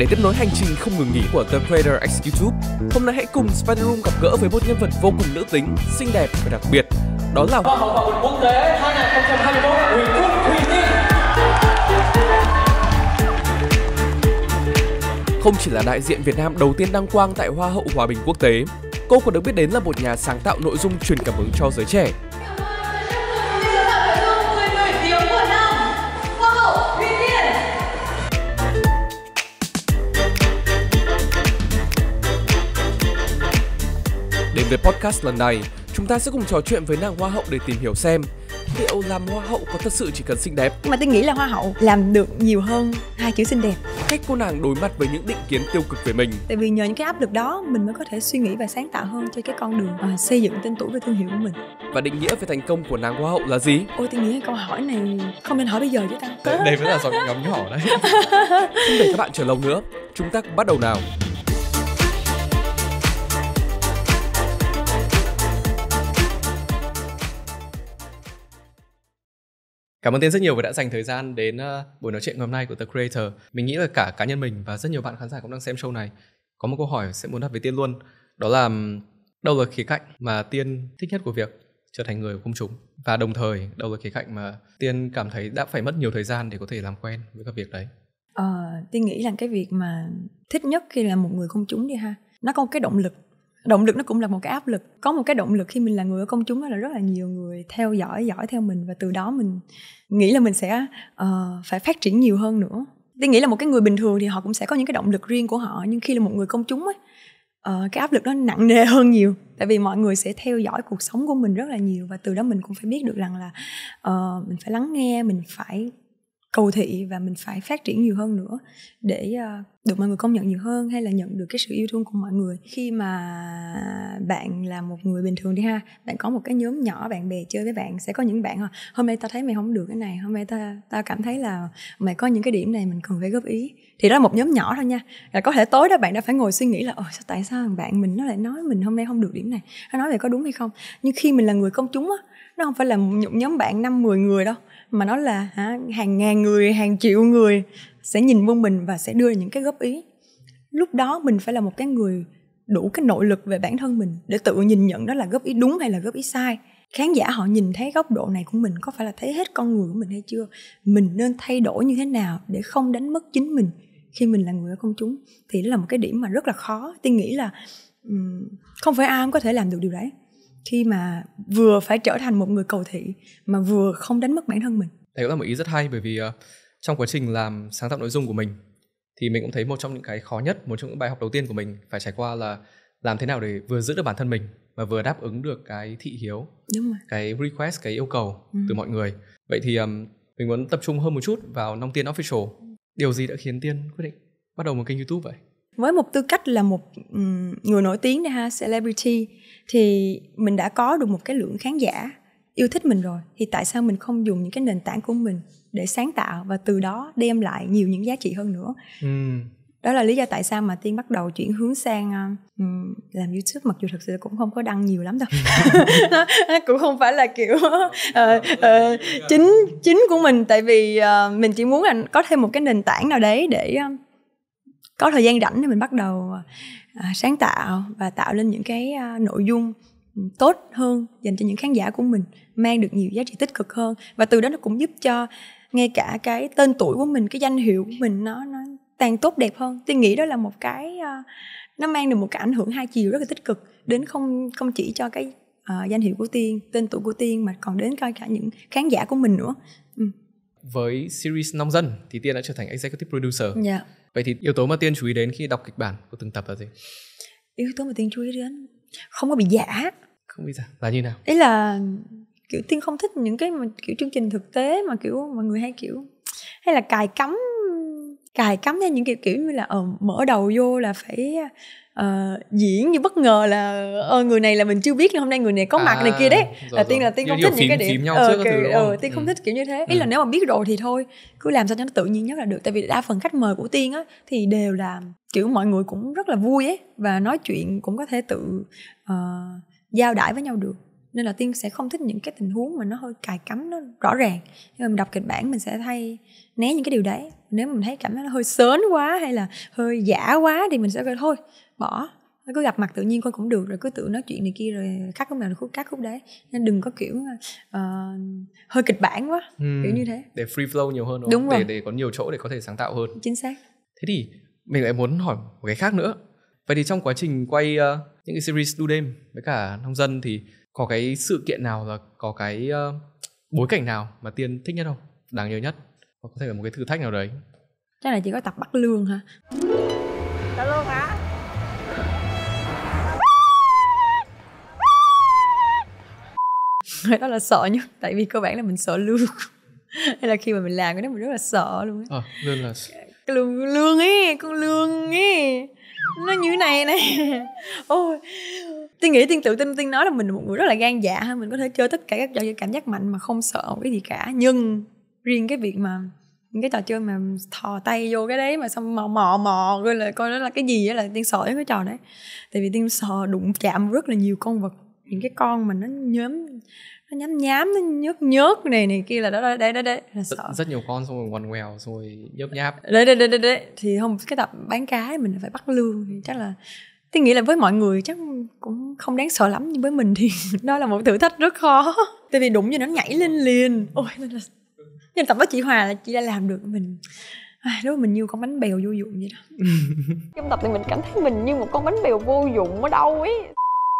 Để tiếp nối hành trình không ngừng nghỉ của The Creator X YouTube, hôm nay hãy cùng Spider Room gặp gỡ với một nhân vật vô cùng nữ tính, xinh đẹp và đặc biệt. Đó là Hoa hậu Quốc tế 2021 Nguyễn Quốc Thùy Không chỉ là đại diện Việt Nam đầu tiên đăng quang tại Hoa hậu Hòa bình quốc tế, cô còn được biết đến là một nhà sáng tạo nội dung truyền cảm hứng cho giới trẻ Đến với podcast lần này, chúng ta sẽ cùng trò chuyện với nàng hoa hậu để tìm hiểu xem liệu làm hoa hậu có thật sự chỉ cần xinh đẹp mà tôi nghĩ là hoa hậu làm được nhiều hơn hai chữ xinh đẹp cách cô nàng đối mặt với những định kiến tiêu cực về mình tại vì nhờ những cái áp lực đó mình mới có thể suy nghĩ và sáng tạo hơn cho cái con đường à, xây dựng tên tuổi và thương hiệu của mình và định nghĩa về thành công của nàng hoa hậu là gì ôi tôi nghĩ câu hỏi này không nên hỏi bây giờ chứ ta đây mới là giọng ngắm nhỏ đấy không để các bạn chờ lâu nữa chúng ta bắt đầu nào Cảm ơn Tiên rất nhiều vì đã dành thời gian đến ờ, buổi nói chuyện ngày hôm nay của The Creator. Mình nghĩ là cả cá nhân mình và rất nhiều bạn khán giả cũng đang xem show này có một câu hỏi sẽ muốn đặt với Tiên luôn. Đó là đâu là khía cạnh mà Tiên thích nhất của việc trở thành người của công chúng và đồng thời đâu là khía cạnh mà Tiên cảm thấy đã phải mất nhiều thời gian để có thể làm quen với các việc đấy? Ờ, Tiên nghĩ là cái việc mà thích nhất khi là một người công chúng đi ha. Nó có một cái động lực động lực nó cũng là một cái áp lực có một cái động lực khi mình là người ở công chúng là rất là nhiều người theo dõi dõi theo mình và từ đó mình nghĩ là mình sẽ uh, phải phát triển nhiều hơn nữa tôi nghĩ là một cái người bình thường thì họ cũng sẽ có những cái động lực riêng của họ nhưng khi là một người công chúng ấy, uh, cái áp lực nó nặng nề hơn nhiều tại vì mọi người sẽ theo dõi cuộc sống của mình rất là nhiều và từ đó mình cũng phải biết được rằng là uh, mình phải lắng nghe mình phải cầu thị và mình phải phát triển nhiều hơn nữa để ờ, được mọi người công nhận nhiều hơn hay là nhận được cái sự yêu thương của mọi người khi mà bạn là một người bình thường đi ha bạn có một cái nhóm nhỏ bạn bè chơi với bạn sẽ có những bạn à, hôm nay tao thấy mày không được cái này hôm nay tao ta cảm thấy là mày có những cái điểm này mình cần phải góp ý thì đó là một nhóm nhỏ thôi nha là có thể tối đó bạn đã phải ngồi suy nghĩ là Ồ, sao tại sao bạn mình nó lại nói mình hôm nay không được điểm này nó nói vậy có đúng hay không nhưng khi mình là người công chúng á nó không phải là một nhóm bạn năm 10 người đâu mà nó là hả, hàng ngàn người hàng triệu người sẽ nhìn vô mình và sẽ đưa những cái góp ý lúc đó mình phải là một cái người đủ cái nội lực về bản thân mình để tự nhìn nhận đó là góp ý đúng hay là góp ý sai khán giả họ nhìn thấy góc độ này của mình có phải là thấy hết con người của mình hay chưa mình nên thay đổi như thế nào để không đánh mất chính mình khi mình là người ở công chúng thì đó là một cái điểm mà rất là khó Tôi nghĩ là không phải ai cũng có thể làm được điều đấy khi mà vừa phải trở thành một người cầu thị mà vừa không đánh mất bản thân mình đây cũng là một ý rất hay bởi vì uh, trong quá trình làm sáng tạo nội dung của mình thì mình cũng thấy một trong những cái khó nhất một trong những bài học đầu tiên của mình phải trải qua là làm thế nào để vừa giữ được bản thân mình và vừa đáp ứng được cái thị hiếu Đúng rồi. cái request cái yêu cầu ừ. từ mọi người vậy thì um, mình muốn tập trung hơn một chút vào nông tiên official điều gì đã khiến tiên quyết định bắt đầu một kênh youtube vậy với một tư cách là một người nổi tiếng đây ha celebrity thì mình đã có được một cái lượng khán giả yêu thích mình rồi thì tại sao mình không dùng những cái nền tảng của mình để sáng tạo và từ đó đem lại nhiều những giá trị hơn nữa ừ. đó là lý do tại sao mà tiên bắt đầu chuyển hướng sang um, làm youtube mặc dù thực sự cũng không có đăng nhiều lắm đâu cũng không phải là kiểu uh, uh, chính chính của mình tại vì uh, mình chỉ muốn là có thêm một cái nền tảng nào đấy để uh, có thời gian rảnh thì mình bắt đầu à, sáng tạo và tạo lên những cái à, nội dung ừ, tốt hơn dành cho những khán giả của mình mang được nhiều giá trị tích cực hơn và từ đó nó cũng giúp cho ngay cả cái tên tuổi của mình cái danh hiệu của mình nó nó càng tốt đẹp hơn tôi nghĩ đó là một cái uh, nó mang được một cái ảnh hưởng hai chiều rất là tích cực đến không không chỉ cho cái uh, danh hiệu của tiên tên tuổi của tiên mà còn đến coi cả những khán giả của mình nữa ừ. với series nông dân thì tiên đã trở thành executive producer yeah. Dạ vậy thì yếu tố mà tiên chú ý đến khi đọc kịch bản của từng tập là gì yếu tố mà tiên chú ý đến không có bị giả không bị giả là như nào ý là kiểu tiên không thích những cái mà kiểu chương trình thực tế mà kiểu mọi người hay kiểu hay là cài cắm cài cắm ra những kiểu kiểu như là uh, mở đầu vô là phải uh, diễn như bất ngờ là uh, người này là mình chưa biết là hôm nay người này có à, mặt này à, kia đấy rồi, là tiên là tiên không thích phím, những cái điểm ờ, uh, kiểu, ừ, tiên không ừ. thích kiểu như thế ý ừ. là nếu mà biết rồi thì thôi cứ làm sao cho nó tự nhiên nhất là được tại vì đa phần khách mời của tiên á thì đều là kiểu mọi người cũng rất là vui ấy và nói chuyện cũng có thể tự uh, giao đãi với nhau được nên là tiên sẽ không thích những cái tình huống mà nó hơi cài cắm nó rõ ràng nhưng mà mình đọc kịch bản mình sẽ thay né những cái điều đấy nếu mình thấy cảm thấy nó hơi sớn quá hay là hơi giả quá thì mình sẽ kêu thôi bỏ cứ gặp mặt tự nhiên coi cũng được rồi cứ tự nói chuyện này kia rồi cắt cái mèo rồi khúc cắt khúc đấy nên đừng có kiểu uh, hơi kịch bản quá ừ, kiểu như thế để free flow nhiều hơn đúng, đúng rồi để, để có nhiều chỗ để có thể sáng tạo hơn chính xác thế thì mình lại muốn hỏi một cái khác nữa vậy thì trong quá trình quay uh, những cái series đu đêm với cả nông dân thì có cái sự kiện nào là có cái uh, bối cảnh nào mà tiên thích nhất không đáng nhớ nhất hoặc có thể là một cái thử thách nào đấy chắc là chỉ có tập bắt lương hả bắt lương hả đó là sợ nhất tại vì cơ bản là mình sợ lương hay là khi mà mình làm cái đó mình rất là sợ luôn á à, lương là cái lương lương ấy con lương ấy nó như này này ôi tiên nghĩ tiên tự tin tiên nói là mình là một người rất là gan dạ hơn mình có thể chơi tất cả các trò chơi cảm giác mạnh mà không sợ cái gì cả nhưng riêng cái việc mà những cái trò chơi mà thò tay vô cái đấy mà xong mò mò mò coi là coi nó là cái gì đó là tiên sợ cái trò đấy tại vì tiên sợ đụng chạm rất là nhiều con vật những cái con mà nó nhóm nó nhám nhám nó nhớt nhớt này này kia là đó đấy đấy đấy, là sợ rất, nhiều con xong rồi quằn quèo xong rồi nhớp nháp đấy đấy đấy đấy, thì không cái tập bán cái mình phải bắt lương thì chắc là tôi nghĩ là với mọi người chắc cũng không đáng sợ lắm nhưng với mình thì đó là một thử thách rất khó tại vì đụng vô nó nhảy lên liền ôi nên tập với chị hòa là chị đã làm được mình À, đó mình như con bánh bèo vô dụng vậy đó trong tập thì mình cảm thấy mình như một con bánh bèo vô dụng ở đâu ấy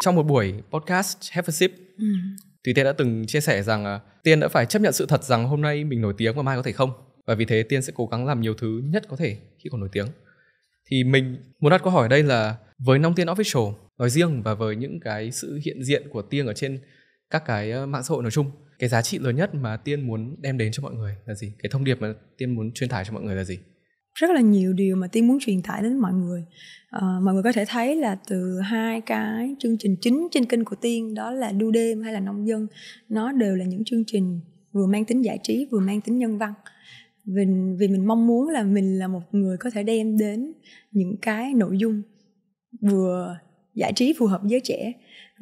trong một buổi podcast have a sip ừ. tiên đã từng chia sẻ rằng à, tiên đã phải chấp nhận sự thật rằng hôm nay mình nổi tiếng và mai có thể không và vì thế tiên sẽ cố gắng làm nhiều thứ nhất có thể khi còn nổi tiếng thì mình muốn đặt câu hỏi ở đây là với Nong Tiên Official nói riêng và với những cái sự hiện diện của Tiên ở trên các cái ờ, mạng xã hội nói chung cái giá trị lớn nhất mà Tiên muốn đem đến cho mọi người là gì? Cái thông điệp mà Tiên muốn truyền tải cho mọi người là gì? rất là nhiều điều mà tiên muốn truyền tải đến mọi người à, mọi người có thể thấy là từ hai cái chương trình chính trên kênh của tiên đó là đu đêm hay là nông dân nó đều là những chương trình vừa mang tính giải trí vừa mang tính nhân văn vì, vì mình mong muốn là mình là một người có thể đem đến những cái nội dung vừa giải trí phù hợp với trẻ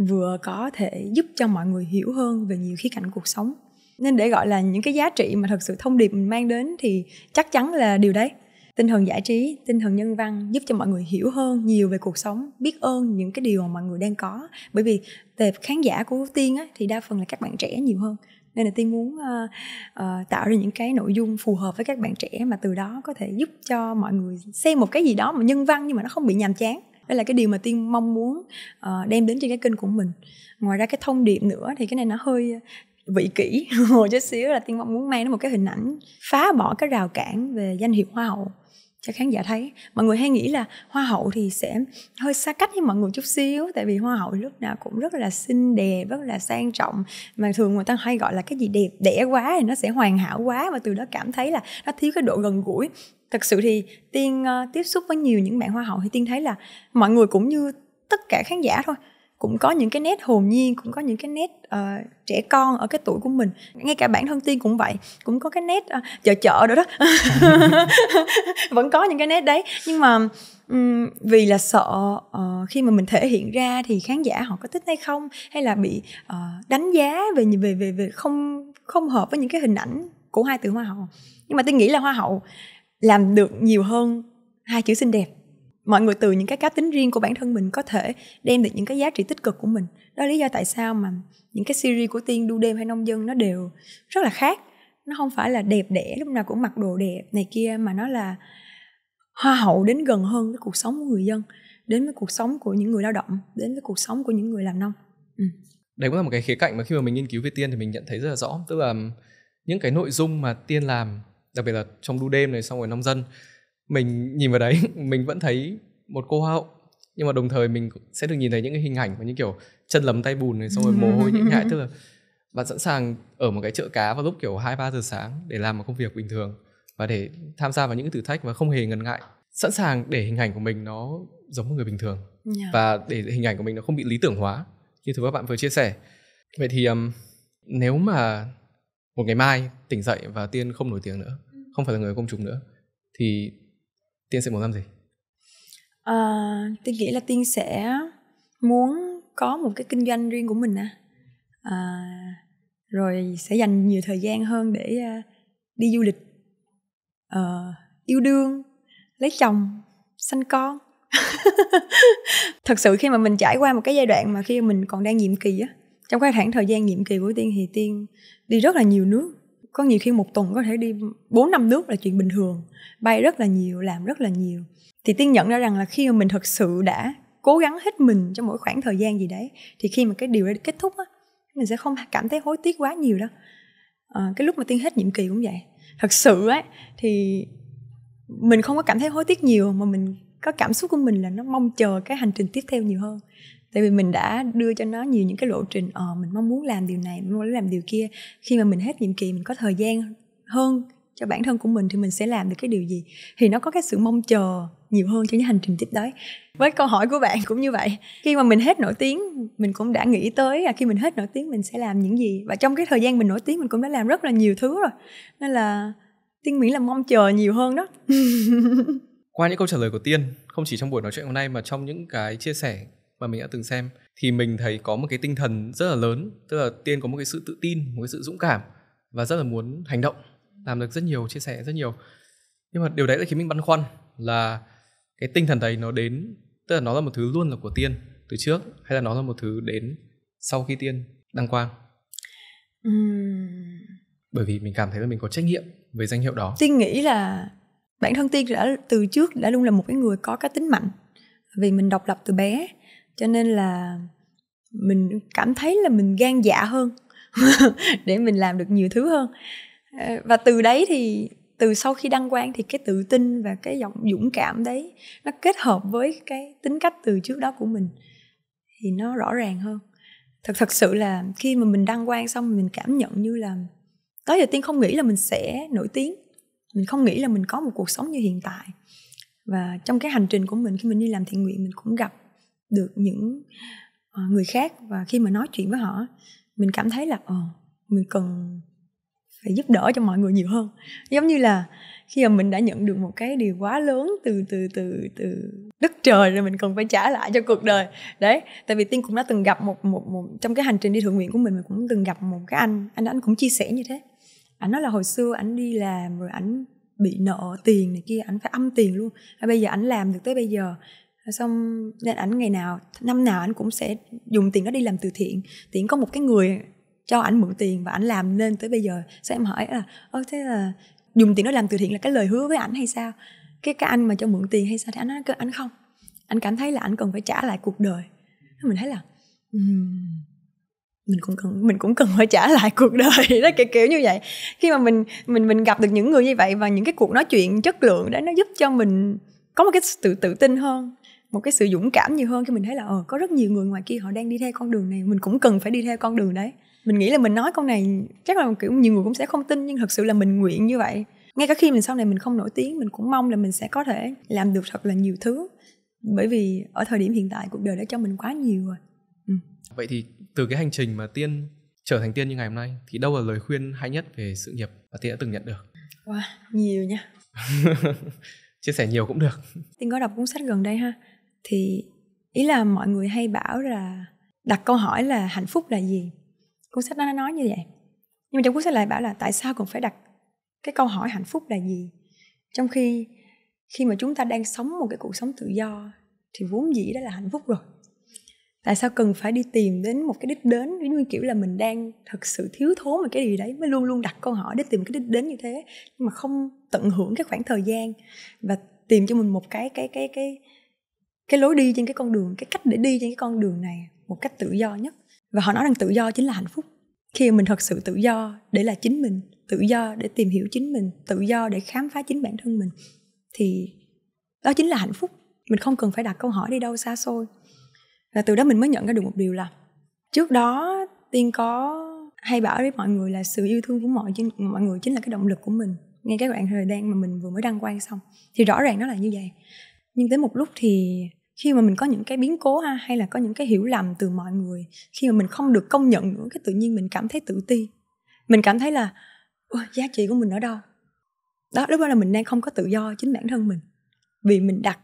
vừa có thể giúp cho mọi người hiểu hơn về nhiều khía cạnh cuộc sống nên để gọi là những cái giá trị mà thật sự thông điệp mình mang đến thì chắc chắn là điều đấy tinh thần giải trí tinh thần nhân văn giúp cho mọi người hiểu hơn nhiều về cuộc sống biết ơn những cái điều mà mọi người đang có bởi vì tệp khán giả của tiên á, thì đa phần là các bạn trẻ nhiều hơn nên là tiên muốn uh, uh, tạo ra những cái nội dung phù hợp với các bạn trẻ mà từ đó có thể giúp cho mọi người xem một cái gì đó mà nhân văn nhưng mà nó không bị nhàm chán đó là cái điều mà tiên mong muốn uh, đem đến trên cái kênh của mình ngoài ra cái thông điệp nữa thì cái này nó hơi ờ, vị kỷ một chút xíu là tiên mong muốn mang đến một cái hình ảnh phá bỏ cái rào cản về danh hiệu hoa hậu cho khán giả thấy mọi người hay nghĩ là hoa hậu thì sẽ hơi xa cách với mọi người chút xíu tại vì hoa hậu lúc nào cũng rất là xinh đẹp rất là sang trọng mà thường người ta hay gọi là cái gì đẹp đẽ quá thì nó sẽ hoàn hảo quá và từ đó cảm thấy là nó thiếu cái độ gần gũi thật sự thì tiên uh, tiếp xúc với nhiều những bạn hoa hậu thì tiên thấy là mọi người cũng như tất cả khán giả thôi cũng có những cái nét hồn nhiên cũng có những cái nét uh, trẻ con ở cái tuổi của mình ngay cả bản thân tiên cũng vậy cũng có cái nét uh, chợ chợ đó đó vẫn có những cái nét đấy nhưng mà um, vì là sợ uh, khi mà mình thể hiện ra thì khán giả họ có thích hay không hay là bị uh, đánh giá về về về về không không hợp với những cái hình ảnh của hai từ hoa hậu nhưng mà tôi nghĩ là hoa hậu làm được nhiều hơn hai chữ xinh đẹp mọi người từ những cái cá tính riêng của bản thân mình có thể đem được những cái giá trị tích cực của mình đó là lý do tại sao mà những cái series của tiên đu đêm hay nông dân nó đều rất là khác nó không phải là đẹp đẽ lúc nào cũng mặc đồ đẹp này kia mà nó là hoa hậu đến gần hơn với cuộc sống của người dân đến với cuộc sống của những người lao động đến với cuộc sống của những người làm nông ừ. đấy cũng là một cái khía cạnh mà khi mà mình nghiên cứu về tiên thì mình nhận thấy rất là rõ tức là những cái nội dung mà tiên làm đặc biệt là trong đu đêm này xong rồi nông dân mình nhìn vào đấy mình vẫn thấy một cô hoa hậu nhưng mà đồng thời mình sẽ được nhìn thấy những cái hình ảnh của những kiểu chân lấm tay bùn này xong rồi mồ hôi những nhại tức là bạn sẵn sàng ở một cái chợ cá vào lúc kiểu hai ba giờ sáng để làm một công việc bình thường và để tham gia vào những thử thách và không hề ngần ngại sẵn sàng để hình ảnh của mình nó giống một người bình thường yeah. Dạ. và để hình ảnh của mình nó không bị lý tưởng hóa như thứ các bạn vừa chia sẻ vậy thì um, nếu mà một ngày mai tỉnh dậy và tiên không nổi tiếng nữa không phải là người công chúng nữa thì tiên sẽ muốn làm gì à, tiên nghĩ là tiên sẽ muốn có một cái kinh doanh riêng của mình à, à rồi sẽ dành nhiều thời gian hơn để uh, đi du lịch uh, yêu đương lấy chồng sinh con thật sự khi mà mình trải qua một cái giai đoạn mà khi mình còn đang nhiệm kỳ á trong cái khoảng thời gian nhiệm kỳ của tiên thì tiên đi rất là nhiều nước có nhiều khi một tuần có thể đi bốn năm nước là chuyện bình thường bay rất là nhiều làm rất là nhiều thì tiên nhận ra rằng là khi mà mình thật sự đã cố gắng hết mình trong mỗi khoảng thời gian gì đấy thì khi mà cái điều đó kết thúc á mình sẽ không cảm thấy hối tiếc quá nhiều đâu à, cái lúc mà tiên hết nhiệm kỳ cũng vậy thật sự á thì mình không có cảm thấy hối tiếc nhiều mà mình có cảm xúc của mình là nó mong chờ cái hành trình tiếp theo nhiều hơn tại vì mình đã đưa cho nó nhiều những cái lộ trình ờ mình mong muốn làm điều này mình muốn làm điều kia khi mà mình hết nhiệm kỳ mình có thời gian hơn cho bản thân của mình thì mình sẽ làm được cái điều gì thì nó có cái sự mong chờ nhiều hơn cho những hành trình tiếp tới với câu hỏi của bạn cũng như vậy khi mà mình hết nổi tiếng mình cũng đã nghĩ tới là khi mình hết nổi tiếng mình sẽ làm những gì và trong cái thời gian mình nổi tiếng mình cũng đã làm rất là nhiều thứ rồi nên là tiên miễn là mong chờ nhiều hơn đó qua những câu trả lời của tiên không chỉ trong buổi nói chuyện hôm nay mà trong những cái chia sẻ mà mình đã từng xem thì mình thấy có một cái tinh thần rất là lớn tức là tiên có một cái sự tự tin một cái sự dũng cảm và rất là muốn hành động làm được rất nhiều chia sẻ rất nhiều nhưng mà điều đấy đã khiến mình băn khoăn là cái tinh thần đấy nó đến tức là nó là một thứ luôn là của tiên từ trước hay là nó là một thứ đến sau khi tiên đăng quang uhm. bởi vì mình cảm thấy là mình có trách nhiệm với danh hiệu đó tiên nghĩ là bản thân tiên đã từ trước đã luôn là một cái người có cái tính mạnh vì mình độc lập từ bé cho nên là mình cảm thấy là mình gan dạ hơn để mình làm được nhiều thứ hơn ờ, và từ đấy thì từ sau khi đăng quang thì cái tự tin và cái giọng dũng cảm đấy nó kết hợp với cái tính cách từ trước đó của mình thì nó rõ ràng hơn thật thật sự là khi mà mình đăng quang xong mình cảm nhận như là đó giờ tiên không nghĩ là mình sẽ nổi tiếng mình không nghĩ là mình có một cuộc sống như hiện tại và trong cái hành trình của mình khi mình đi làm thiện nguyện mình cũng gặp được những ờ, người khác và khi mà nói chuyện với họ mình cảm thấy là ờ mình cần phải giúp đỡ cho mọi người nhiều hơn giống như là khi mà mình đã nhận được một cái điều quá lớn từ từ từ từ đất trời rồi mình cần phải trả lại cho cuộc đời đấy tại vì tiên cũng đã từng gặp một một, một trong cái hành trình đi thượng viện của mình mình cũng từng gặp một cái anh anh anh cũng chia sẻ như thế anh nói là hồi xưa anh đi làm rồi ảnh bị nợ tiền này kia anh phải âm tiền luôn bây giờ anh làm được tới bây giờ xong nên ảnh ngày nào năm nào ảnh cũng sẽ dùng tiền đó đi làm từ thiện tiện có một cái người cho ảnh mượn tiền và ảnh làm nên tới bây giờ sao em hỏi là ơ thế là dùng tiền đó làm từ thiện là cái lời hứa với ảnh hay sao cái cái anh mà cho mượn tiền hay sao thì anh nói anh không anh cảm thấy là anh cần phải trả lại cuộc đời mình thấy là um, mình cũng cần mình cũng cần phải trả lại cuộc đời đó kiểu kiểu như vậy khi mà mình mình mình gặp được những người như vậy và những cái cuộc nói chuyện chất lượng đó nó giúp cho mình có một cái sự tự tin hơn một cái sự dũng cảm nhiều hơn khi mình thấy là ờ có rất nhiều người ngoài kia họ đang đi theo con đường này mình cũng cần phải đi theo con đường đấy mình nghĩ là mình nói câu này chắc là kiểu nhiều người cũng sẽ không tin nhưng thật sự là mình nguyện như vậy ngay cả khi mình sau này mình không nổi tiếng mình cũng mong là mình sẽ có thể làm được thật là nhiều thứ bởi vì ở thời điểm hiện tại cuộc đời đã cho mình quá nhiều rồi ừ. vậy thì từ cái hành trình mà tiên trở thành tiên như ngày hôm nay thì đâu là lời khuyên hay nhất về sự nghiệp mà tiên đã từng nhận được wow nhiều nha chia sẻ nhiều cũng được tiên có đọc cuốn sách gần đây ha thì ý là mọi người hay bảo là đặt câu hỏi là hạnh phúc là gì cuốn sách nó nói như vậy nhưng mà trong cuốn sách lại bảo là tại sao cần phải đặt cái câu hỏi hạnh phúc là gì trong khi khi mà chúng ta đang sống một cái cuộc sống tự do thì vốn dĩ đó là hạnh phúc rồi tại sao cần phải đi tìm đến một cái đích đến ví như kiểu là mình đang thật sự thiếu thốn một cái gì đấy mới luôn luôn đặt câu hỏi để tìm cái đích đến như thế nhưng mà không tận hưởng cái khoảng thời gian và tìm cho mình một cái cái cái cái cái lối đi trên cái con đường cái cách để đi trên cái con đường này một cách tự do nhất và họ nói rằng tự do chính là hạnh phúc khi mình thật sự tự do để là chính mình tự do để tìm hiểu chính mình tự do để khám phá chính bản thân mình thì đó chính là hạnh phúc mình không cần phải đặt câu hỏi đi đâu xa xôi và từ đó mình mới nhận ra được một điều là trước đó tiên có hay bảo với mọi người là sự yêu thương của mọi mọi người chính là cái động lực của mình ngay cái đoạn thời gian mà mình vừa mới đăng quang xong thì rõ ràng nó là như vậy nhưng tới một lúc thì khi mà mình có những cái biến cố ha hay là có những cái hiểu lầm từ mọi người khi mà mình không được công nhận nữa cái tự nhiên mình cảm thấy tự ti mình cảm thấy là giá trị của mình ở đâu đó lúc đó là mình đang không có tự do chính bản thân mình vì mình đặt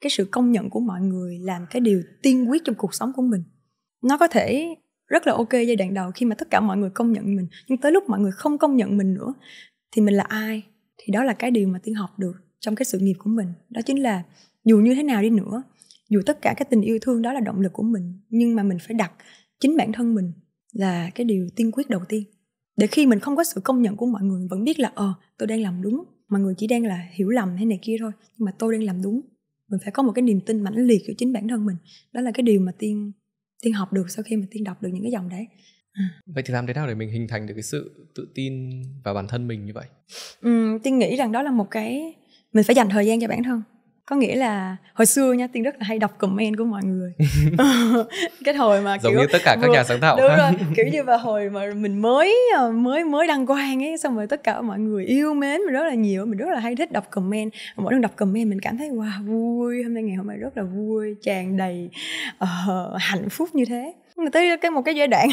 cái sự công nhận của mọi người làm cái điều tiên quyết trong cuộc sống của mình nó có thể rất là ok giai đoạn đầu khi mà tất cả mọi người công nhận mình nhưng tới lúc mọi người không công nhận mình nữa thì mình là ai thì đó là cái điều mà tiên học được trong cái sự nghiệp của mình đó chính là dù như thế nào đi nữa dù tất cả cái tình yêu thương đó là động lực của mình nhưng mà mình phải đặt chính bản thân mình là cái điều tiên quyết đầu tiên để khi mình không có sự công nhận của mọi người vẫn biết là ờ tôi đang làm đúng mọi người chỉ đang là hiểu lầm hay này kia thôi nhưng mà tôi đang làm đúng mình phải có một cái niềm tin mãnh liệt của chính bản thân mình đó là cái điều mà tiên tiên học được sau khi mà tiên đọc được những cái dòng đấy à. vậy thì làm thế nào để mình hình thành được cái sự tự tin vào bản thân mình như vậy ừ, tiên nghĩ rằng đó là một cái mình phải dành thời gian cho bản thân có nghĩa là hồi xưa nha tiên rất là hay đọc comment của mọi người cái hồi mà kiểu giống như tất cả các nhà sáng tạo đúng rồi kiểu như vào hồi mà mình mới ờ, mới mới đăng quang ấy xong rồi tất cả mọi người yêu mến mình rất là nhiều mình rất là hay thích đọc comment mỗi lần đọc comment mình cảm thấy wow vui hôm nay ngày hôm nay rất là vui tràn đầy uh, hạnh phúc như thế mà tới cái một cái giai đoạn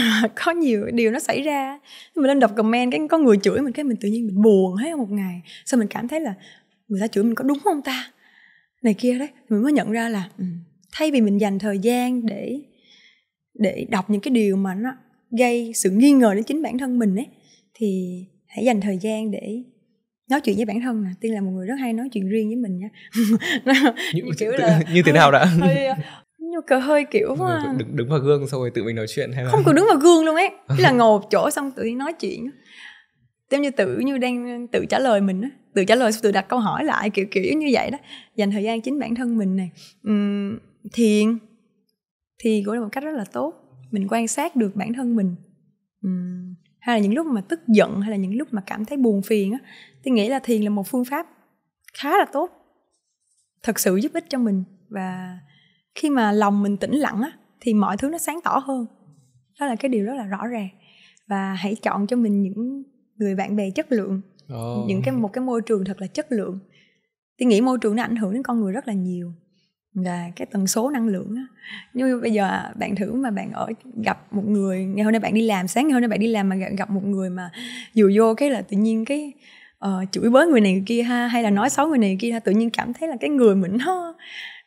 có nhiều điều nó xảy ra mình lên đọc comment cái có người chửi mình cái mình tự nhiên mình buồn hết một ngày xong mình cảm thấy là người ta chửi mình có đúng không ta này kia đấy mình mới nhận ra là ừ, thay vì mình dành thời gian để để đọc những cái điều mà nó gây sự nghi ngờ đến chính bản thân mình ấy thì hãy dành thời gian để nói chuyện với bản thân nè tiên là một người rất hay nói chuyện riêng với mình nha như, kiểu là như thế nào đã hơi, như cờ hơi kiểu mà... đứng, đứng vào gương xong rồi tự mình nói chuyện hay là không cần đứng vào gương luôn ấy là ngồi một chỗ xong tự nhiên nói chuyện giống như tự như đang tự trả lời mình á tự trả lời tự đặt câu hỏi lại kiểu kiểu như vậy đó dành thời gian chính bản thân mình này uhm, thiền thì cũng là một cách rất là tốt mình quan sát được bản thân mình uhm, hay là những lúc mà tức giận hay là những lúc mà cảm thấy buồn phiền á tôi nghĩ là thiền là một phương pháp khá là tốt thật sự giúp ích cho mình và khi mà lòng mình tĩnh lặng á thì mọi thứ nó sáng tỏ hơn đó là cái điều rất là rõ ràng và hãy chọn cho mình những người bạn bè chất lượng oh. những cái một cái môi trường thật là chất lượng tôi nghĩ môi trường nó ảnh hưởng đến con người rất là nhiều là cái tần số năng lượng á như bây giờ bạn thử mà bạn ở gặp một người ngày hôm nay bạn đi làm sáng ngày hôm nay bạn đi làm mà gặp một người mà dù vô cái là tự nhiên cái uh, chửi bới người này người kia ha hay là nói xấu người này người kia ha tự nhiên cảm thấy là cái người mình nó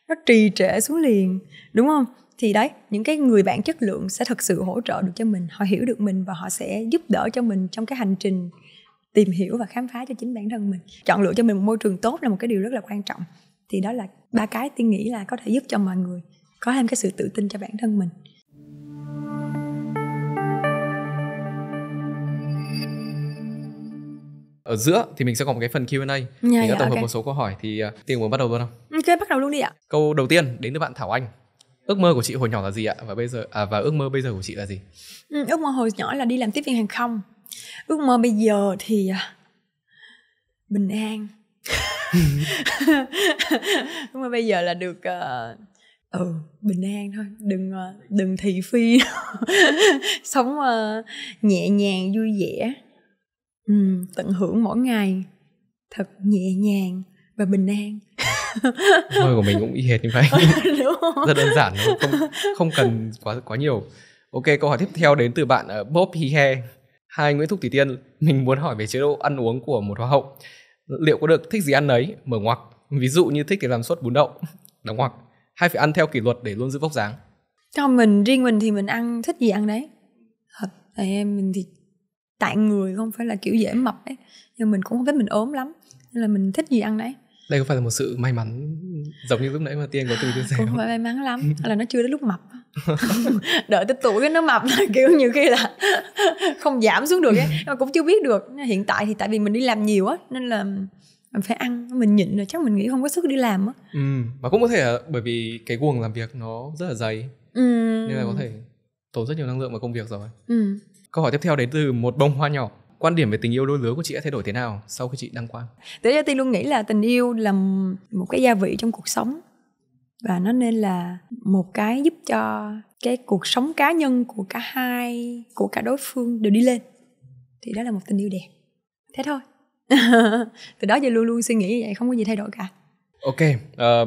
nó trì trệ xuống liền đúng không thì đấy những cái người bạn chất lượng sẽ thật sự hỗ trợ được cho mình họ hiểu được mình và họ sẽ giúp đỡ cho mình trong cái hành trình tìm hiểu và khám phá cho chính bản thân mình chọn lựa cho mình một môi trường tốt là một cái điều rất là quan trọng thì đó là ba cái tiên nghĩ là có thể giúp cho mọi người có thêm cái sự tự tin cho bản thân mình ở giữa thì mình sẽ có một cái phần Q&A yeah, mình dạ, đã dạ, tổng hợp okay. một số câu hỏi thì uh, tiên muốn bắt đầu luôn không? Ok bắt đầu luôn đi ạ. Câu đầu tiên đến từ bạn Thảo Anh ước mơ của chị hồi nhỏ là gì ạ và bây giờ à, và ước mơ bây giờ của chị là gì ừ, ước mơ hồi nhỏ là đi làm tiếp viên hàng không ước mơ bây giờ thì à, bình an ước mơ bây giờ là được uh, ừ bình an thôi đừng uh, đừng thị phi sống uh, nhẹ nhàng vui vẻ um, tận hưởng mỗi ngày thật nhẹ nhàng và bình an mơ của mình cũng y hệt như vậy ừ, Đúng không? rất đơn giản không không cần quá quá nhiều ok câu hỏi tiếp theo đến từ bạn uh, Bob Hihe hai Nguyễn Thúc Thủy Tiên mình muốn hỏi về chế độ ăn uống của một hoa hậu liệu có được thích gì ăn đấy? mở ngoặc ví dụ như thích thì làm suất bún đậu đóng ngoặc hay phải ăn theo kỷ luật để luôn giữ vóc dáng trong mình riêng mình thì mình ăn thích gì ăn đấy thật tại em mình thì tại người không phải là kiểu dễ mập ấy nhưng mình cũng không thích mình ốm lắm nên là mình thích gì ăn đấy đây có phải là một sự may mắn giống như lúc nãy mà tiên có từ chia sẻ cũng không phải may mắn lắm là nó chưa đến lúc mập đợi tới tuổi nó mập kiểu như khi là không giảm xuống được ấy mà cũng chưa biết được hiện tại thì tại vì mình đi làm nhiều á nên là mình phải ăn mình nhịn rồi chắc mình nghĩ không có sức đi làm á ừ mà cũng có thể là bởi vì cái guồng làm việc nó rất là dày ừ. nên là có thể tốn rất nhiều năng lượng vào công việc rồi ừ. câu hỏi tiếp theo đến từ một bông hoa nhỏ quan điểm về tình yêu đôi lứa của chị đã thay đổi thế nào sau khi chị đăng quang thế ra tiên luôn nghĩ là tình yêu là một cái gia vị trong cuộc sống và nó nên là một cái giúp cho cái cuộc sống cá nhân của cả hai của cả đối phương đều đi lên thì đó là một tình yêu đẹp thế thôi từ đó giờ luôn luôn suy nghĩ như vậy không có gì thay đổi cả Ok, uh,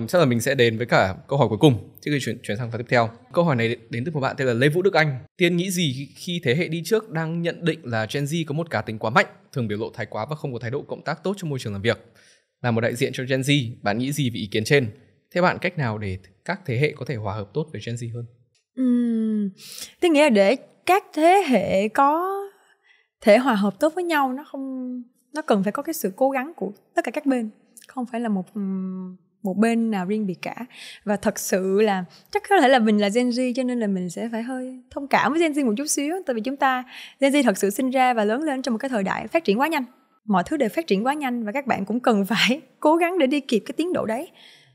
chắc là mình sẽ đến với cả câu hỏi cuối cùng trước khi chuyển chuyển sang phần tiếp theo. Câu hỏi này đến từ một bạn tên là Lê Vũ Đức Anh. Tiên nghĩ gì khi thế hệ đi trước đang nhận định là Gen Z có một cá tính quá mạnh, thường biểu lộ thái quá và không có thái độ cộng tác tốt trong môi trường làm việc? Là một đại diện cho Gen Z, bạn nghĩ gì về ý kiến trên? Theo bạn cách nào để các thế hệ có thể hòa hợp tốt với Gen Z hơn? Uhm, tôi nghĩ là để các thế hệ có thể hòa hợp tốt với nhau nó không nó cần phải có cái sự cố gắng của tất cả các bên không phải là một một bên nào riêng biệt cả và thật sự là chắc có thể là mình là Gen Z cho nên là mình sẽ phải hơi thông cảm với Gen Z một chút xíu tại vì chúng ta Gen Z thật sự sinh ra và lớn lên trong một cái thời đại phát triển quá nhanh mọi thứ đều phát triển quá nhanh và các bạn cũng cần phải cố gắng để đi kịp cái tiến độ đấy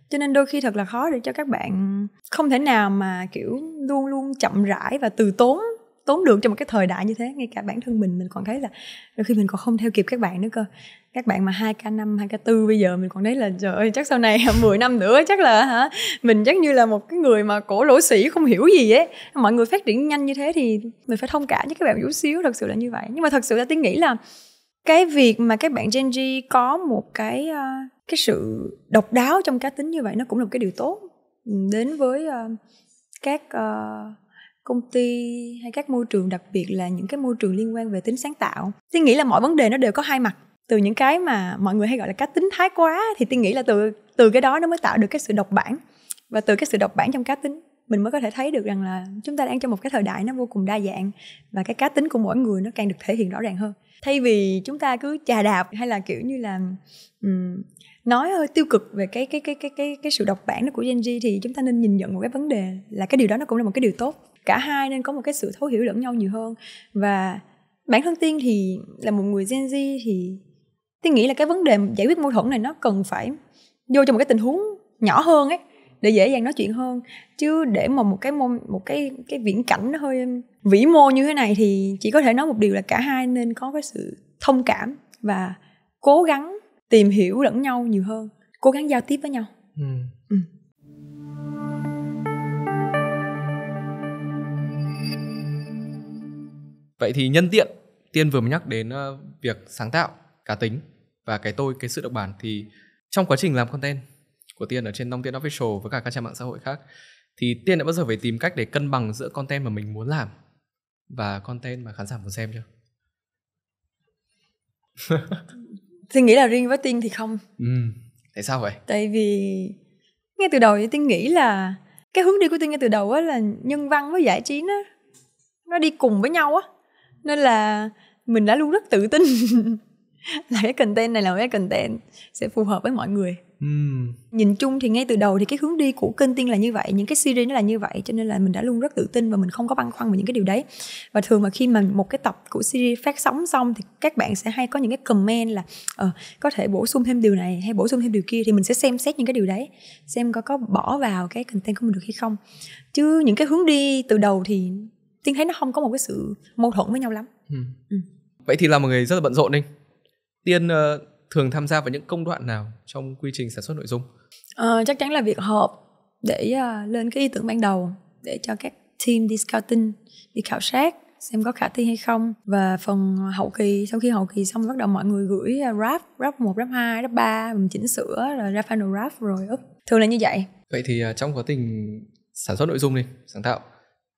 cho nên đôi khi thật là khó để cho các bạn không thể nào mà kiểu luôn luôn chậm rãi và từ tốn tốn được trong một cái thời đại như thế ngay cả bản thân mình mình còn thấy là đôi khi mình còn không theo kịp các bạn nữa cơ các bạn mà 2k5, 2k4 bây giờ mình còn thấy là trời ơi chắc sau này 10 năm nữa chắc là hả mình chắc như là một cái người mà cổ lỗ sĩ không hiểu gì ấy. Mọi người phát triển nhanh như thế thì mình phải thông cảm với các bạn chút xíu thật sự là như vậy. Nhưng mà thật sự là tiếng nghĩ là cái việc mà các bạn Gen Z có một cái ờ, cái sự độc đáo trong cá tính như vậy nó cũng là một cái điều tốt đến với ờ, các ờ, công ty hay các môi trường đặc biệt là những cái môi trường liên quan về tính sáng tạo. Tôi nghĩ là mọi vấn đề nó đều có hai mặt từ những cái mà mọi người hay gọi là cá tính thái quá thì tôi nghĩ là từ từ cái đó nó mới tạo được cái sự độc bản và từ cái sự độc bản trong cá tính mình mới có thể thấy được rằng là chúng ta đang trong một cái thời đại nó vô cùng đa dạng và cái cá tính của mỗi người nó càng được thể hiện rõ ràng hơn thay vì chúng ta cứ chà đạp hay là kiểu như là um, nói hơi tiêu cực về cái cái cái cái cái cái sự độc bản đó của Gen Z thì chúng ta nên nhìn nhận một cái vấn đề là cái điều đó nó cũng là một cái điều tốt cả hai nên có một cái sự thấu hiểu lẫn nhau nhiều hơn và bản thân tiên thì là một người Gen Z thì tôi nghĩ là cái vấn đề giải quyết mâu thuẫn này nó cần phải vô trong một cái tình huống nhỏ hơn ấy để dễ dàng nói chuyện hơn chứ để mà một cái môn một cái cái viễn cảnh nó hơi vĩ mô như thế này thì chỉ có thể nói một điều là cả hai nên có cái sự thông cảm và cố gắng tìm hiểu lẫn nhau nhiều hơn cố gắng giao tiếp với nhau ừ. Ừ. vậy thì nhân tiện tiên vừa mới nhắc đến ờ, việc sáng tạo cá tính và cái tôi cái sự độc bản thì trong quá trình làm content của tiên ở trên Long Tiên Official với cả các trang mạng xã hội khác thì tiên đã bao giờ phải tìm cách để cân bằng giữa content mà mình muốn làm và content mà khán giả muốn xem chưa? Tiên nghĩ là riêng với Tiên thì không. Ừ. Tại sao vậy? Tại vì ngay từ đầu thì Tiên nghĩ là cái hướng đi của Tiên ngay từ đầu á là nhân văn với giải trí nó nó đi cùng với nhau á. Nên là mình đã luôn rất tự tin là cái content này là cái content sẽ phù hợp với mọi người uhm. nhìn chung thì ngay từ đầu thì cái hướng đi của kênh tiên là như vậy những cái series nó là như vậy cho nên là mình đã luôn rất tự tin và mình không có băn khoăn về những cái điều đấy và thường mà khi mà một cái tập của series phát sóng xong thì các bạn sẽ hay có những cái comment là ờ, có thể bổ sung thêm điều này hay bổ sung thêm điều kia thì mình sẽ xem xét những cái điều đấy xem có có bỏ vào cái content của mình được hay không chứ những cái hướng đi từ đầu thì tiên thấy nó không có một cái sự mâu thuẫn với nhau lắm uhm. ừ. vậy thì là một người rất là bận rộn đi tiên ờ, thường tham gia vào những công đoạn nào trong quy trình sản xuất nội dung à, chắc chắn là việc họp để ờ, lên cái ý tưởng ban đầu để cho các team đi scouting đi khảo sát xem có khả thi hay không và phần hậu kỳ sau khi hậu kỳ xong bắt đầu mọi người gửi rap rap một rap hai rap ba mình chỉnh sửa rồi ra final rap rồi up thường là như vậy vậy thì trong quá trình sản xuất nội dung đi sáng tạo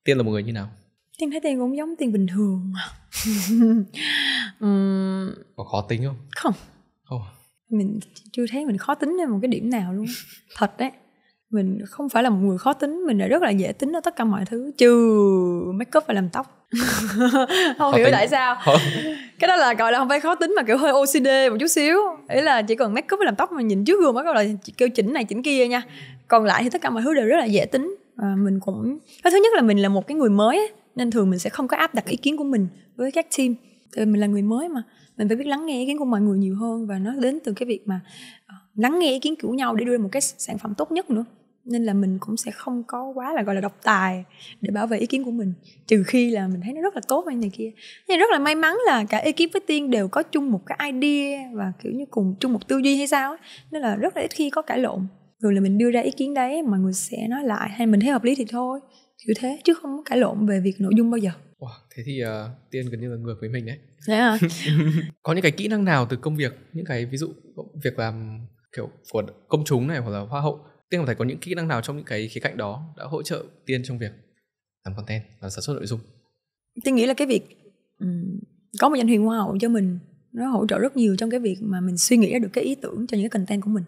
tiên là một người như nào tiền thấy tiền cũng giống tiền bình thường um, có khó tính không không không à? mình chưa thấy mình khó tính nên một cái điểm nào luôn thật đấy mình không phải là một người khó tính mình là rất là dễ tính ở tất cả mọi thứ trừ make up và làm tóc không khó hiểu tính. tại sao cái đó là gọi là không phải khó tính mà kiểu hơi OCD một chút xíu ý là chỉ cần make up và làm tóc mà nhìn trước gương mới gọi là kêu chỉnh này chỉnh kia nha còn lại thì tất cả mọi thứ đều rất là dễ tính à, mình cũng cái thứ nhất là mình là một cái người mới ấy nên thường mình sẽ không có áp đặt ý kiến của mình với các team tại vì mình là người mới mà mình phải biết lắng nghe ý kiến của mọi người nhiều hơn và nó đến từ cái việc mà ờ, lắng nghe ý kiến của nhau để đưa ra một cái sản phẩm tốt nhất nữa nên là mình cũng sẽ không có quá là gọi là độc tài để bảo vệ ý kiến của mình trừ khi là mình thấy nó rất là tốt hay này kia nhưng rất là may mắn là cả ekip với tiên đều có chung một cái idea và kiểu như cùng chung một tư duy hay sao ấy. nên là rất là ít khi có cãi lộn thường là mình đưa ra ý kiến đấy mọi người sẽ nói lại hay mình thấy hợp lý thì thôi kiểu thế chứ không có cãi lộn về việc nội dung bao giờ wow, thế thì uh, tiên gần như là ngược với mình đấy à? có những cái kỹ năng nào từ công việc những cái ví dụ việc làm kiểu của công chúng này hoặc là hoa hậu tiên có thể có những kỹ năng nào trong những cái khía cạnh đó đã hỗ trợ tiên trong việc làm content làm sản xuất nội dung tiên nghĩ là cái việc um, có một danh hiệu hoa hậu cho mình nó hỗ trợ rất nhiều trong cái việc mà mình suy nghĩ được cái ý tưởng cho những cái content của mình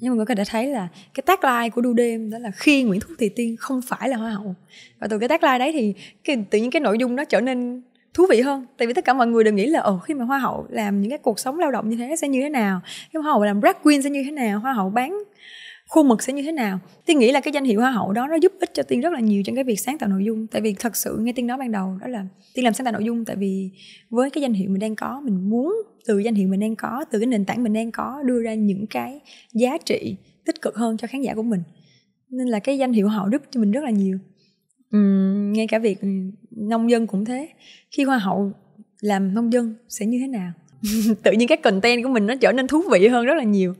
nhưng mọi người có thể thấy là cái tagline của đu đêm đó là khi Nguyễn Thúc Thị Tiên không phải là hoa hậu và từ cái tagline đấy thì cái, tự nhiên cái nội dung nó trở nên thú vị hơn tại vì tất cả mọi người đều nghĩ là ồ ờ, khi mà hoa hậu làm những cái cuộc sống lao động như thế sẽ như thế nào cái hoa hậu làm drag queen sẽ như thế nào hoa hậu bán khuôn mực sẽ như thế nào tiên nghĩ là cái danh hiệu hoa hậu đó nó giúp ích cho tiên rất là nhiều trong cái việc sáng tạo nội dung tại vì thật sự nghe tiên nói ban đầu đó là tiên làm sáng tạo nội dung tại vì với cái danh hiệu mình đang có mình muốn từ danh hiệu mình đang có từ cái nền tảng mình đang có đưa ra những cái giá trị tích cực hơn cho khán giả của mình nên là cái danh hiệu hậu giúp cho mình rất là nhiều uhm, ngay cả việc nông dân cũng thế khi hoa hậu làm nông dân sẽ như thế nào tự nhiên cái content của mình nó trở nên thú vị hơn rất là nhiều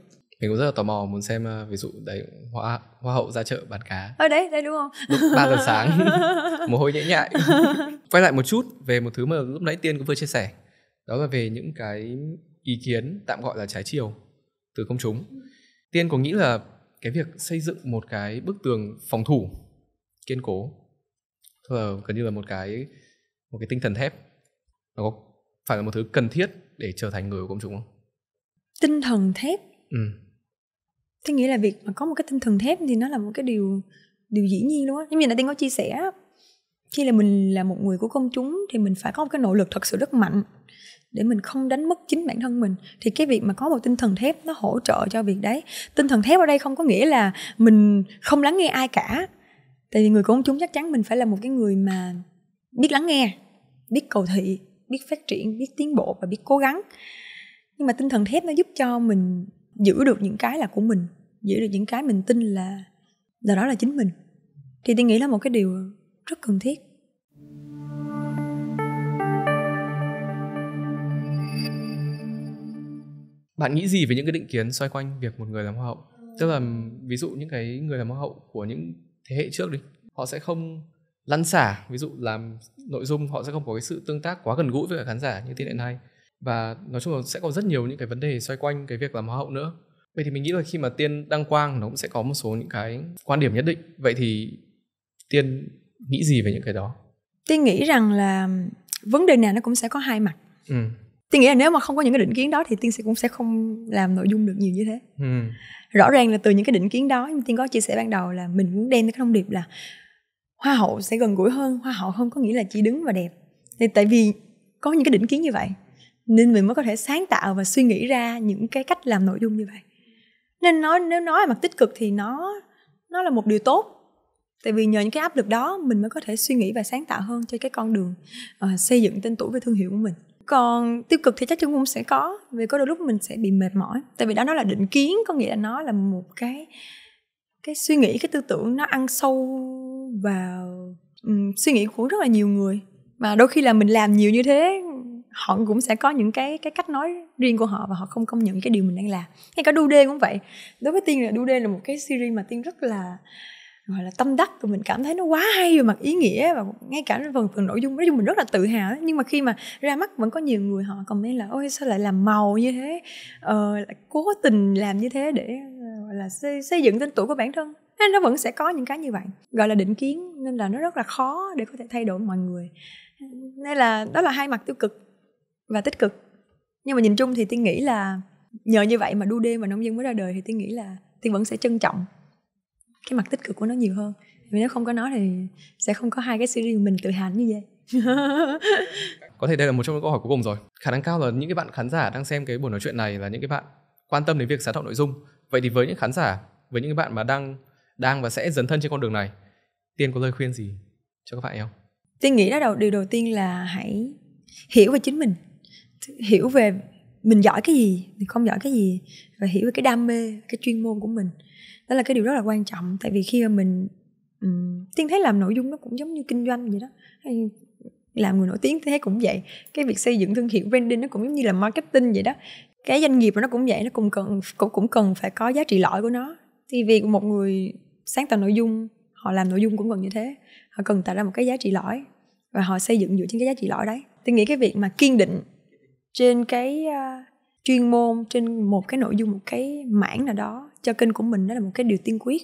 mình cũng rất là tò mò muốn xem ờ, ví dụ đấy hoa hoa hậu ra chợ bán cá ở ờ, đấy đây đúng không lúc ba giờ sáng mồ hôi nhễ nhại quay lại một chút về một thứ mà lúc nãy tiên cũng vừa chia sẻ đó là về những cái ý kiến tạm gọi là trái chiều từ công chúng tiên có nghĩ là cái việc xây dựng một cái bức tường phòng thủ kiên cố là gần như là một cái một cái tinh thần thép nó có phải là một thứ cần thiết để trở thành người của công chúng không tinh thần thép ừ tôi nghĩ là việc mà có một cái tinh thần thép thì nó là một cái điều điều dĩ nhiên luôn á giống như là tiên có chia sẻ khi là mình là một người của công chúng thì mình phải có một cái nội lực thật sự rất mạnh để mình không đánh mất chính bản thân mình thì cái việc mà có một tinh thần thép nó hỗ trợ cho việc đấy tinh thần thép ở đây không có nghĩa là mình không lắng nghe ai cả tại vì người của công chúng chắc chắn mình phải là một cái người mà biết lắng nghe biết cầu thị biết phát triển biết tiến bộ và biết cố gắng nhưng mà tinh thần thép nó giúp cho mình giữ được những cái là của mình giữ được những cái mình tin là là đó là chính mình thì tôi nghĩ là một cái điều rất cần thiết bạn nghĩ gì về những cái định kiến xoay quanh việc một người làm hoa hậu tức là ví dụ những cái người làm hoa hậu của những thế hệ trước đi họ sẽ không lăn xả ví dụ làm nội dung họ sẽ không có cái sự tương tác quá gần gũi với cả khán giả như thế hệ này và nói chung là sẽ có rất nhiều những cái vấn đề xoay quanh cái việc làm hoa hậu nữa vậy thì mình nghĩ là khi mà tiên đăng quang nó cũng sẽ có một số những cái quan điểm nhất định vậy thì tiên nghĩ gì về những cái đó tiên nghĩ rằng là vấn đề nào nó cũng sẽ có hai mặt ừ. tiên nghĩ là nếu mà không có những cái định kiến đó thì tiên sẽ cũng sẽ không làm nội dung được nhiều như thế ừ. rõ ràng là từ những cái định kiến đó như tiên có chia sẻ ban đầu là mình muốn đem cái thông điệp là hoa hậu sẽ gần gũi hơn hoa hậu không có nghĩa là chỉ đứng và đẹp thì tại vì có những cái định kiến như vậy nên mình mới có thể sáng tạo và suy nghĩ ra những cái cách làm nội dung như vậy nên nói nếu nói về mặt tích cực thì nó nó là một điều tốt tại vì nhờ những cái áp lực đó mình mới có thể suy nghĩ và sáng tạo hơn cho cái con đường uh, xây dựng tên tuổi và thương hiệu của mình còn tiêu cực thì chắc chắn cũng sẽ có vì có đôi lúc mình sẽ bị mệt mỏi tại vì đó nó là định kiến có nghĩa là nó là một cái cái suy nghĩ cái tư tưởng nó ăn sâu vào um, suy nghĩ của rất là nhiều người mà đôi khi là mình làm nhiều như thế họ cũng sẽ có những cái cái cách nói riêng của họ và họ không công nhận cái điều mình đang làm ngay cả đu đê cũng vậy đối với tiên là đu đê là một cái series mà tiên rất là gọi là tâm đắc của mình cảm thấy nó quá hay về mặt ý nghĩa và ngay cả phần phần nội dung nói chung mình rất là tự hào đó. nhưng mà khi mà ra mắt vẫn có nhiều người họ còn thấy là ôi sao lại làm màu như thế ờ, lại cố tình làm như thế để gọi là xây, xây dựng tên tuổi của bản thân nên nó vẫn sẽ có những cái như vậy gọi là định kiến nên là nó rất là khó để có thể thay đổi mọi người nên là đó là hai mặt tiêu cực và tích cực nhưng mà nhìn chung thì tiên nghĩ là nhờ như vậy mà đu đêm và nông dân mới ra đời thì tiên nghĩ là tiên vẫn sẽ trân trọng cái mặt tích cực của nó nhiều hơn vì nếu không có nó thì sẽ không có hai cái series mình tự hào như vậy có thể đây là một trong những câu hỏi cuối cùng rồi khả năng cao là những cái bạn khán giả đang xem cái buổi nói chuyện này là những cái bạn quan tâm đến việc sáng tạo nội dung vậy thì với những khán giả với những bạn mà đang đang và sẽ dấn thân trên con đường này tiên có lời khuyên gì cho các bạn không tiên nghĩ đó đầu điều đầu tiên là hãy hiểu về chính mình hiểu về mình giỏi cái gì mình không giỏi cái gì và hiểu về cái đam mê cái chuyên môn của mình đó là cái điều rất là quan trọng tại vì khi mà mình um, tiên thấy làm nội dung nó cũng giống như kinh doanh vậy đó hay làm người nổi tiếng thế cũng vậy cái việc xây dựng thương hiệu branding nó cũng giống như là marketing vậy đó cái doanh nghiệp nó cũng vậy nó cũng cần cũng cũng cần phải có giá trị lõi của nó thì việc một người sáng tạo nội dung họ làm nội dung cũng cần như thế họ cần tạo ra một cái giá trị lõi và họ xây dựng dựa trên cái giá trị lõi đấy tôi nghĩ cái việc mà kiên định trên cái uh, chuyên môn trên một cái nội dung một cái mảng nào đó cho kênh của mình đó là một cái điều tiên quyết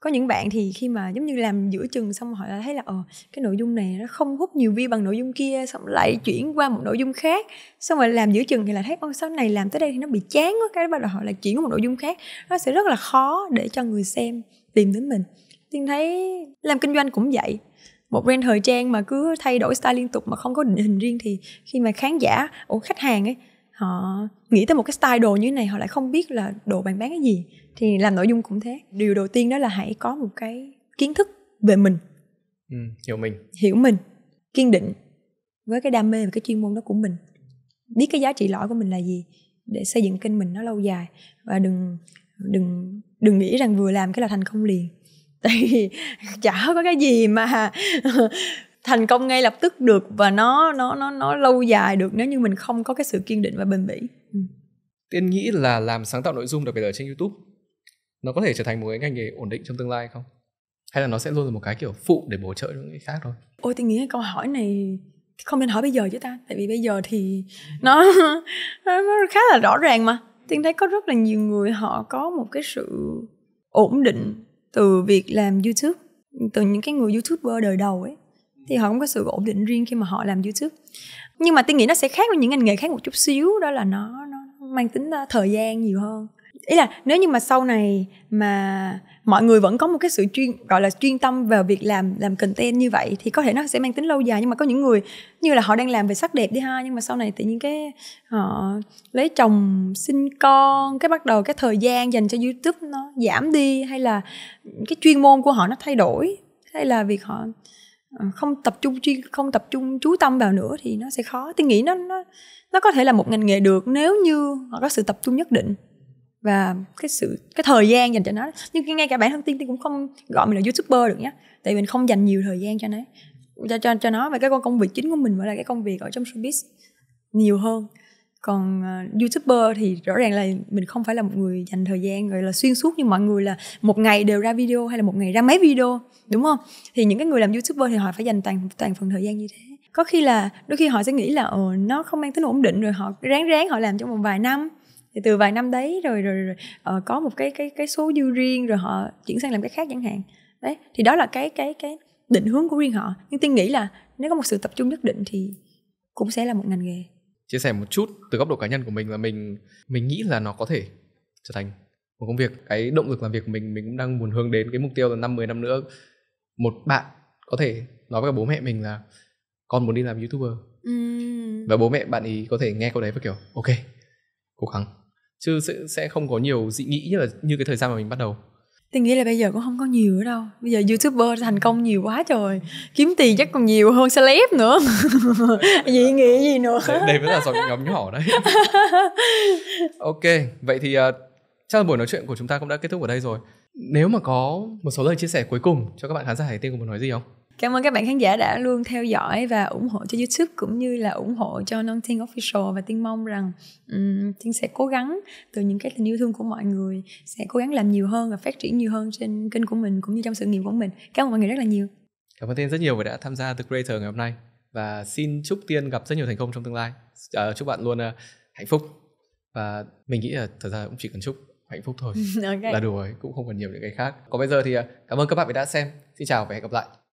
có những bạn thì khi mà giống như làm giữa chừng xong họ lại thấy là ờ cái nội dung này nó không hút nhiều view bằng nội dung kia xong lại chuyển qua một nội dung khác xong rồi làm giữa chừng thì lại thấy ôi sau này làm tới đây thì nó bị chán quá cái bắt đầu họ lại chuyển qua một nội dung khác nó sẽ rất là khó để cho người xem tìm đến mình tiên thấy làm kinh doanh cũng vậy một brand thời trang mà cứ thay đổi style liên tục mà không có định hình riêng thì khi mà khán giả ủa khách hàng ấy họ nghĩ tới một cái style đồ như thế này họ lại không biết là đồ bạn bán cái gì thì làm nội dung cũng thế điều đầu tiên đó là hãy có một cái kiến thức về mình ừ, hiểu mình hiểu mình kiên định với cái đam mê và cái chuyên môn đó của mình biết cái giá trị lõi của mình là gì để xây dựng kênh mình nó lâu dài và đừng đừng đừng nghĩ rằng vừa làm cái là thành công liền thì chả có cái gì mà thành công ngay lập tức được và nó nó nó nó lâu dài được nếu như mình không có cái sự kiên định và bền bỉ. Ừ. Tiên nghĩ là làm sáng tạo nội dung đặc biệt ở trên YouTube nó có thể trở thành một cái ngành nghề ổn định trong tương lai không? Hay là nó sẽ luôn là một cái kiểu phụ để bổ trợ những cái khác thôi? Ôi Tiên nghĩ câu hỏi này không nên hỏi bây giờ chứ ta tại vì bây giờ thì ừ. nó, nó khá là rõ ràng mà tiên thấy có rất là nhiều người họ có một cái sự ổn định từ việc làm youtube từ những cái người youtuber đời đầu ấy thì họ cũng có sự ổn định riêng khi mà họ làm youtube nhưng mà tôi nghĩ nó sẽ khác với những ngành nghề khác một chút xíu đó là nó nó mang tính thời gian nhiều hơn ý là nếu như mà sau này mà mọi người vẫn có một cái sự chuyên gọi là chuyên tâm vào việc làm làm content như vậy thì có thể nó sẽ mang tính lâu dài nhưng mà có những người như là họ đang làm về sắc đẹp đi ha nhưng mà sau này tự nhiên cái họ ờ, lấy chồng sinh con cái bắt đầu cái thời gian dành cho youtube nó giảm đi hay là cái chuyên môn của họ nó thay đổi hay là việc họ ờ, không tập trung chuyên không tập trung chú tâm vào nữa thì nó sẽ khó tôi nghĩ nó nó nó có thể là một ngành nghề được nếu như họ có sự tập trung nhất định và cái sự cái thời gian dành cho nó nhưng ngay cả bản thân tiên tiên cũng không gọi mình là youtuber được nhé tại mình không dành nhiều thời gian cho nó cho cho cho nó và cái công việc chính của mình vẫn là cái công việc ở trong showbiz nhiều hơn còn uh, youtuber thì rõ ràng là mình không phải là một người dành thời gian gọi là xuyên suốt như mọi người là một ngày đều ra video hay là một ngày ra mấy video đúng không thì những cái người làm youtuber thì họ phải dành toàn toàn phần thời gian như thế có khi là đôi khi họ sẽ nghĩ là ờ nó không mang tính ổn định rồi họ ráng ráng họ làm trong một vài năm thì từ vài năm đấy rồi rồi, rồi uh, có một cái cái cái số dư riêng rồi họ chuyển sang làm cái khác chẳng hạn đấy thì đó là cái cái cái định hướng của riêng họ nhưng tiên nghĩ là nếu có một sự tập trung nhất định thì cũng sẽ là một ngành nghề chia sẻ một chút từ góc độ cá nhân của mình là mình mình nghĩ là nó có thể trở thành một công việc cái động lực làm việc của mình mình cũng đang muốn hướng đến cái mục tiêu là năm mười năm nữa một bạn có thể nói với bố mẹ mình là con muốn đi làm youtuber ừ. và bố mẹ bạn ý có thể nghe câu đấy và kiểu ok cố gắng chứ sẽ, sẽ không có nhiều dị nghĩ như là như cái thời gian mà mình bắt đầu Tôi nghĩ là bây giờ cũng không có nhiều nữa đâu Bây giờ youtuber thành công nhiều quá trời Kiếm tiền chắc còn nhiều hơn celeb nữa Dị nghị gì nữa Đây, mới vẫn là giọt nhóm nhỏ đấy Ok, vậy thì uh, chắc là buổi nói chuyện của chúng ta cũng đã kết thúc ở đây rồi Nếu mà có một số lời chia sẻ cuối cùng cho các bạn khán giả hãy tin cùng muốn nói gì không? Cảm ơn các bạn khán giả đã luôn theo dõi và ủng hộ cho YouTube cũng như là ủng hộ cho Non Thiên Official và Tiên mong rằng um, Tiên sẽ cố gắng từ những cái tình yêu thương của mọi người sẽ cố gắng làm nhiều hơn và phát triển nhiều hơn trên kênh của mình cũng như trong sự nghiệp của mình. Cảm ơn mọi người rất là nhiều. Cảm ơn Tiên rất nhiều vì đã tham gia The Creator ngày hôm nay và xin chúc Tiên gặp rất nhiều thành công trong tương lai. À, chúc bạn luôn uh, hạnh phúc và mình nghĩ là thật ra cũng chỉ cần chúc hạnh phúc thôi okay. là đủ rồi cũng không cần nhiều những cái khác còn bây giờ thì ờ, cảm ơn các bạn vì đã xem xin chào và hẹn gặp lại